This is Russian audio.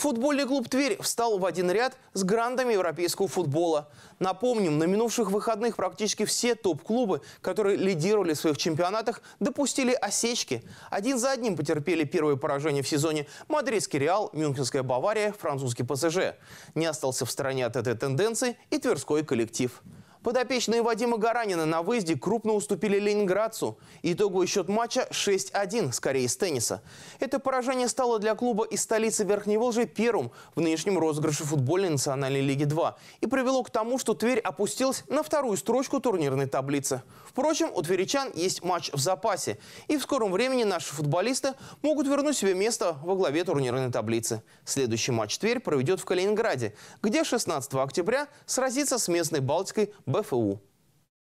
Футбольный клуб «Тверь» встал в один ряд с грандами европейского футбола. Напомним, на минувших выходных практически все топ-клубы, которые лидировали в своих чемпионатах, допустили осечки. Один за одним потерпели первые поражения в сезоне мадридский «Реал», мюнхенская «Бавария», французский «ПСЖ». Не остался в стороне от этой тенденции и тверской коллектив. Подопечные Вадима Гаранина на выезде крупно уступили ленинградцу. Итоговый счет матча 6-1, скорее из тенниса. Это поражение стало для клуба из столицы Верхней Волжи первым в нынешнем розыгрыше футбольной национальной лиги 2 и привело к тому, что Тверь опустилась на вторую строчку турнирной таблицы. Впрочем, у тверичан есть матч в запасе, и в скором времени наши футболисты могут вернуть себе место во главе турнирной таблицы. Следующий матч Тверь проведет в Калининграде, где 16 октября сразится с местной Балтикой Buffalo.